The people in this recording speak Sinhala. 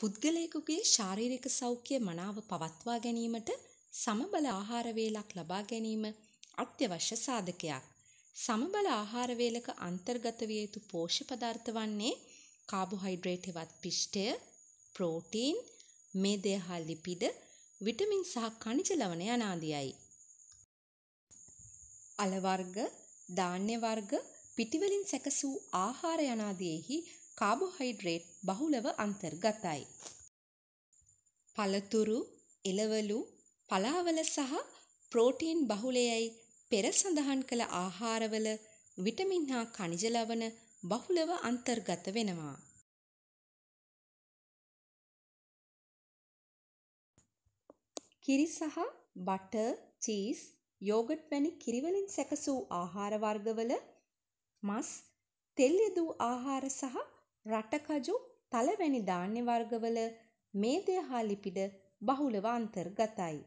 පුද්ගලයෙකුගේ ශාරීරික සෞඛ්‍ය මනාව පවත්වා ගැනීමට සමබල ආහාර වේලක් ලබා ගැනීම අත්‍යවශ්‍ය සාධකයක්. සමබල ආහාර වේලක අන්තර්ගත විය යුතු පෝෂ්‍ය පදාර්ථ වන්නේ කාබෝහයිඩ්‍රේට් හෙවත් පිෂ්ඨය, ප්‍රෝටීන්, මේදය හා ලිපිඩ, විටමින් සහ ඛනිජ ලවණ යන ආදියයි. අල වර්ග, ධාන්‍ය වර්ග, පිටිවලින් සැකසූ ආහාර යනාදීෙහි කාබෝහයිඩ්‍රේට් බහුලව අන්තර්ගතයි. පළතුරු, එළවලු, පලාවල සහ ප්‍රෝටීන් බහුලයයි පෙර සඳහන් කළ ආහාරවල විටමින් හා ඛනිජ ලවණ බහුලව අන්තර්ගත වෙනවා. කිරි සහ බටර්, චීස්, යෝගට් වැනි කිරිවලින් සැකසූ ආහාර වර්ගවල මස්, තෙල් යෙදූ ආහාර සහ රටකජු තලවැනි ධාන්‍ය වර්ගවල මේදය හා ලිපිඩ බහුලව අන්තර්ගතයි.